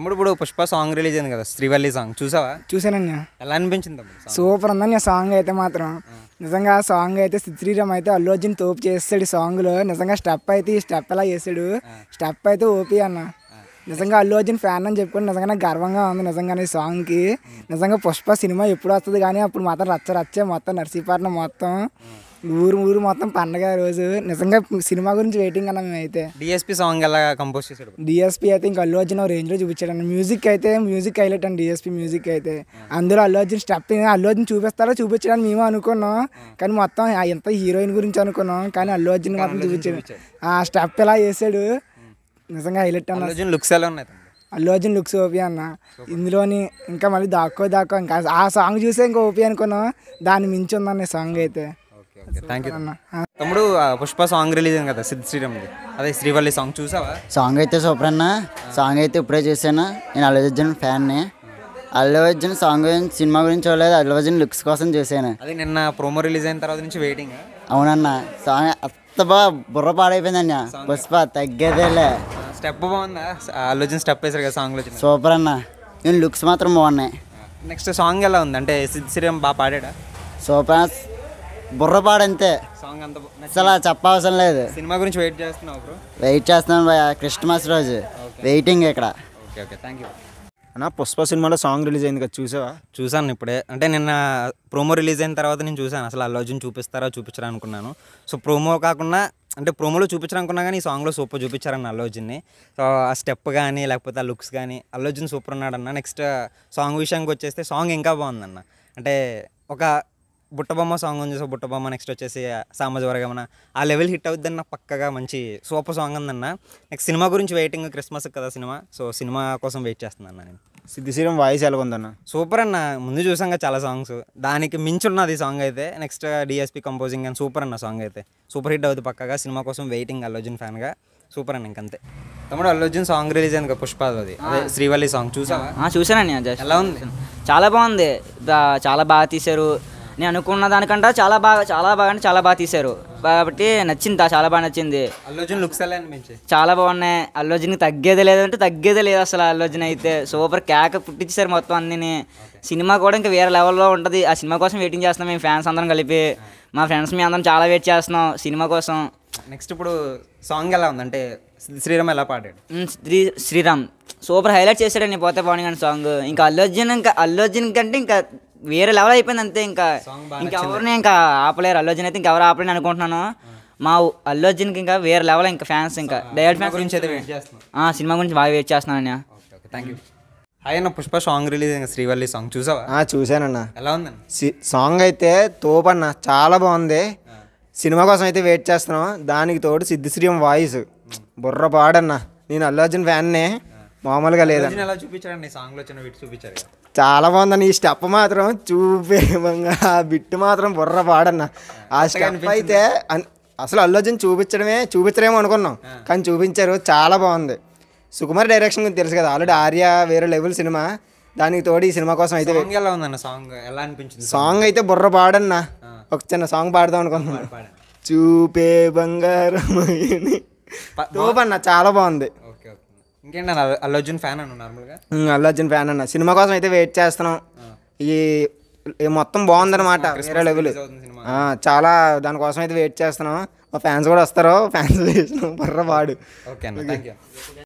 తమ్ముడు ఇప్పుడు Pushpa song release అయింది కదా శ్రీవల్లి సాంగ్ చూసావా చూసానన్న ఎలా అనిపించింది సూపర్ ఉందని ఆ సాంగ్ అయితే మాత్రం నిజంగా ఆ సాంగ్ అయితే శ్రీరామ్ అయితే అల్లు అర్జున్ తోపు చేస్తాడు సాంగ్లో నిజంగా స్టెప్ అయితే ఈ స్టెప్ ఎలా చేసాడు స్టెప్ అయితే ఓపి అన్న నిజంగా అల్లు అర్జున్ ఫ్యాన్ అని చెప్పుకుని నిజంగా గర్వంగా ఉంది నిజంగా ఈ సాంగ్కి నిజంగా పుష్ప సినిమా ఎప్పుడు వస్తుంది కానీ అప్పుడు మాత్రం రచ్చ రచ్చే మొత్తం నర్సీపట్నం మొత్తం ఊరు ఊరు మొత్తం పండగ రోజు నిజంగా సినిమా గురించి వెయిటింగ్ అన్న మేమైతే డిఎస్పీ సాంగ్ ఎలా కంపోజ్ చేశాడు డిఎస్పీ అయితే ఇంకా అల్లు అర్జున్ రేంజ్లో చూపించాడు మ్యూజిక్ అయితే మ్యూజిక్ హైలైట్ అండి డిఎస్పీ మ్యూజిక్ అయితే అందులో అల్లు అర్జున్ స్టెప్ అల్లు అర్జున్ చూపిస్తారో చూపించడానికి మేము అనుకున్నాం కానీ మొత్తం ఎంత హీరోయిన్ గురించి అనుకున్నాం కానీ అల్లు అర్జున్ మొత్తం చూపించాడు ఆ స్టెప్ ఎలా చేశాడు నిజంగా హైలైట్ అన్న అర్జున్ లుక్స్ ఎలా ఉన్నాయి అల్లు అర్జున్ లుక్స్ ఓపి అన్న ఇందులోని ఇంకా మళ్ళీ దాక్కో దాక్కో ఇంకా ఆ సాంగ్ చూసే ఇంకా ఓపి అనుకున్నాం దాన్ని మించి ఉందన్న సాంగ్ అయితే థ్యాంక్ యూ తమ్ముడు పుష్ప సాంగ్ రిలీజ్ అయింది కదా సిద్ధ శ్రీరామ్ అదే శ్రీవల్లి సాంగ్ చూసావా సాంగ్ అయితే సూపర్ అన్న సాంగ్ అయితే ఇప్పుడే చూసాను నేను అల్లు అర్జున్ ఫ్యాన్ని అల్లు అర్జున్ సాంగ్ గురించి సినిమా గురించి చూడలేదు అల్లు అర్జున్ లుక్స్ కోసం చూసాను అదే నిన్న ప్రోమో రిలీజ్ అయిన తర్వాత నుంచి వెయిటింగ్ అవునన్న సాంగ్ అంత బాగా బుర్ర పాడైపోయింది అన్న పుష్ప తగ్గేదేలే స్టెప్ బాగుందా అల్లు అర్జున్ స్టెప్ వేసారు కదా సాంగ్ సూపర్ అన్న నేను లుక్స్ మాత్రం బాగున్నాయి నెక్స్ట్ సాంగ్ ఎలా ఉంది అంటే సిద్ధ శ్రీరామ్ బాగా పాడా సూపర్ బుర్రపాడంతే సాంగ్ అసలు చెప్పవసరం లేదు సినిమా గురించి వెయిట్ చేస్తున్నావు వెయిట్ చేస్తున్నాను భయ క్రిస్మస్ రోజు వెయిటింగ్ ఇక్కడ థ్యాంక్ యూ అన్న పుష్ప సినిమాలో సాంగ్ రిలీజ్ అయింది కదా చూసావా చూసాను ఇప్పుడే అంటే నిన్న ప్రోమో రిలీజ్ అయిన తర్వాత నేను చూసాను అసలు అల్లు అర్జున్ చూపిస్తారా చూపించరా అనుకున్నాను సో ప్రోమో కాకుండా అంటే ప్రోమోలో చూపించాలనుకున్నా కానీ ఈ సాంగ్లో సూపర్ చూపించారన్న అల్లు అర్జున్ని సో ఆ స్టెప్ కానీ లేకపోతే ఆ లుక్స్ కానీ అల్లు అర్జున్ సూపర్ ఉన్నాడన్న నెక్స్ట్ సాంగ్ విషయానికి వచ్చేస్తే సాంగ్ ఇంకా బాగుందన్న అంటే ఒక బుట్టబొమ్మ సాంగ్ ఉంది సో బుట్టబొమ్మ నెక్స్ట్ వచ్చేసి సామాజ వర్గమన ఆ లెవెల్ హిట్ అవుతుందన్న పక్కగా మంచి సూపర్ సాంగ్ ఉందన్న నెక్స్ట్ సినిమా గురించి వెయిటింగ్ క్రిస్మస్ కదా సినిమా సో సినిమా కోసం వెయిట్ చేస్తున్నాను నేను సిద్ధిశ్రీరం వాయిస్ ఎలా ఉందన్న సూపర్ అన్న ముందు చూసాం చాలా సాంగ్స్ దానికి మించి ఉన్నది సాంగ్ అయితే next DSP composing and super అన్న సాంగ్ అయితే సూపర్ హిట్ అవుతుంది పక్కగా సినిమా కోసం వెయిటింగ్ అల్లోజన్ ఫ్యాన్గా సూపర్ అన్న ఇంకంతే తమ్ముడు అల్లోజన్ సాంగ్ రిలీజ్ అయింది పుష్పాది అదే శ్రీవల్లి సాంగ్ చూసావా చూసానండి ఎలా ఉంది చాలా బాగుంది చాలా బాగా తీశారు నేను అనుకున్న దానికంటే చాలా బాగా చాలా బాగా అంటే చాలా బాగా తీశారు కాబట్టి నచ్చింది చాలా బాగా నచ్చింది అల్లోజన్ లుక్స్ చాలా బాగున్నాయి అల్లోజన్ తగ్గేదే లేదంటే తగ్గేదే లేదు అసలు అల్లోజన్ అయితే సూపర్ కేక పుట్టించారు మొత్తం అన్నీ సినిమా కూడా ఇంకా వేరే లెవెల్లో ఉంటుంది ఆ సినిమా కోసం వెయిటింగ్ చేస్తున్నాం మేము ఫ్యాన్స్ అందరం కలిపి మా ఫ్రెండ్స్ మేము అందరం చాలా వెయిట్ చేస్తున్నాం సినిమా కోసం నెక్స్ట్ ఇప్పుడు సాంగ్ ఎలా ఉందంటే శ్రీరామ్ ఎలా పాడాడు శ్రీ శ్రీరామ్ సూపర్ హైలైట్ చేశాడు నేను పోతే పవన్ కానీ సాంగ్ ఇంకా అల్లు అర్జున్ ఇంకా అల్లు అర్జున్ కంటే ఇంకా వేరే లెవెల్ అయిపోయింది అంతే ఇంకా ఇంకెవరిని ఇంకా ఆపలేరు అల్లు అర్జున్ అయితే ఇంకెవరు ఆపలేని అనుకుంటున్నాను మా అల్లు అర్జున్కి ఇంకా వేరే లెవెల్ ఇంకా ఫ్యాన్స్ ఇంకా డైరెక్ట్ ఫ్యాన్ గురించి అయితే సినిమా గురించి బాగా వెయిట్ చేస్తున్నాను అన్న థ్యాంక్ యూ హాయ్ అన్న పుష్ప సాంగ్ రిలీజ్ ఇంకా శ్రీవల్లి సాంగ్ చూసావా చూశానన్న ఎలా ఉందన్న సాంగ్ అయితే తోపన్న చాలా బాగుంది సినిమా కోసం అయితే వెయిట్ చేస్తున్నాం దానికి తోడు సిద్ధిశ్రీయం వాయిస్ బుర్ర పాడన్న నేను అల్లు అర్జున్ ఫ్యాన్నే మామూలుగా లేదా చూపించారండి సాంగ్లో చిన్న వీటి చూపించారు చాలా బాగుందండి ఈ స్టెప్ మాత్రం చూపేమంగా ఆ బిట్టు మాత్రం బుర్ర పాడన్న ఆ స్టెప్ అయితే అసలు అల్లు చూపించడమే చూపించడమేమో అనుకున్నాం కానీ చూపించారు చాలా బాగుంది సుకుమార్ డైరెక్షన్ గురించి తెలుసు కదా ఆల్రెడీ ఆర్య వేరే లెవెల్ సినిమా దానికి తోడు ఈ సినిమా కోసం అయితే సాంగ్ ఎలా అనిపించింది సాంగ్ అయితే బుర్ర పాడన్న ఒక చిన్న సాంగ్ పాడదాం అనుకుంటున్నాను చూపే బంగారం చూపన్న చాలా బాగుంది ఇంకేంటి అన్న అల్లు అర్జున్ ఫ్యాన్ అన్న నార్మల్గా అల్లు అర్జున్ ఫ్యాన్ అన్న సినిమా కోసం అయితే వెయిట్ చేస్తున్నాం ఈ మొత్తం బాగుందన్నమాట అనమాట లెవెల్ చాలా దానికోసం అయితే వెయిట్ చేస్తున్నాం మా ఫ్యాన్స్ కూడా వస్తారు ఫ్యాన్స్ చేసినాం బర్ర వాడు ఓకే అన్న థ్యాంక్ యూ